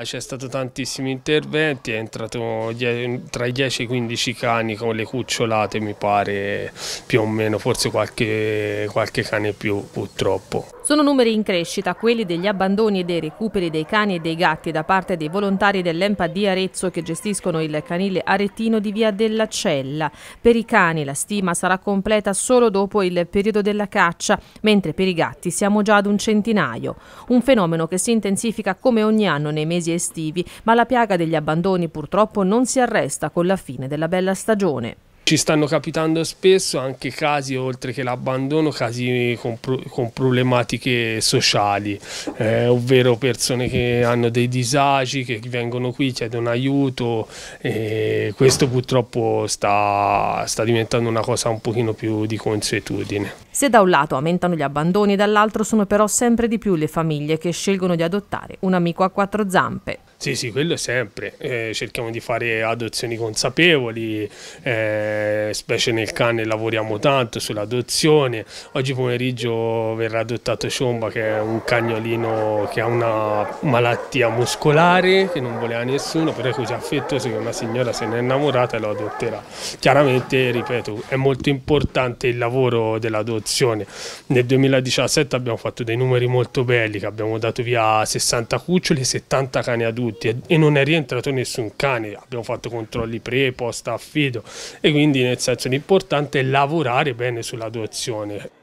Ah, c'è stato tantissimi interventi, è entrato tra i 10 e i 15 cani con le cucciolate mi pare, più o meno, forse qualche, qualche cane più purtroppo. Sono numeri in crescita quelli degli abbandoni e dei recuperi dei cani e dei gatti da parte dei volontari dell'EMPA di Arezzo che gestiscono il canile Arettino di via della Cella. Per i cani la stima sarà completa solo dopo il periodo della caccia, mentre per i gatti siamo già ad un centinaio. Un fenomeno che si intensifica come ogni anno nei mesi mesi estivi, ma la piaga degli abbandoni purtroppo non si arresta con la fine della bella stagione. Ci stanno capitando spesso anche casi, oltre che l'abbandono, casi con, con, problematiche sociali, eh, ovvero persone che hanno dei disagi, che vengono qui, chiedono aiuto e questo purtroppo sta, sta diventando una cosa un pochino più di consuetudine. Se da un lato aumentano gli abbandoni, dall'altro sono però sempre di più le famiglie che scelgono di adottare un amico a quattro zampe. Sì, sì, quello è sempre. Eh, cerchiamo di fare adozioni consapevoli, eh, specie nel cane lavoriamo tanto sull'adozione. Oggi pomeriggio verrà adottato Ciomba che è un cagnolino che ha una malattia muscolare che non voleva nessuno, però è così affettoso che una signora se ne è innamorata e lo adotterà. Chiaramente, ripeto, è molto importante il lavoro dell'adozione adozione. Nel 2017 abbiamo fatto dei numeri molto belli, che abbiamo dato via 60 cuccioli e 70 cani adulti e non è rientrato nessun cane, abbiamo fatto controlli pre, post, affido e quindi nel senso l'importante è lavorare bene sull'adozione.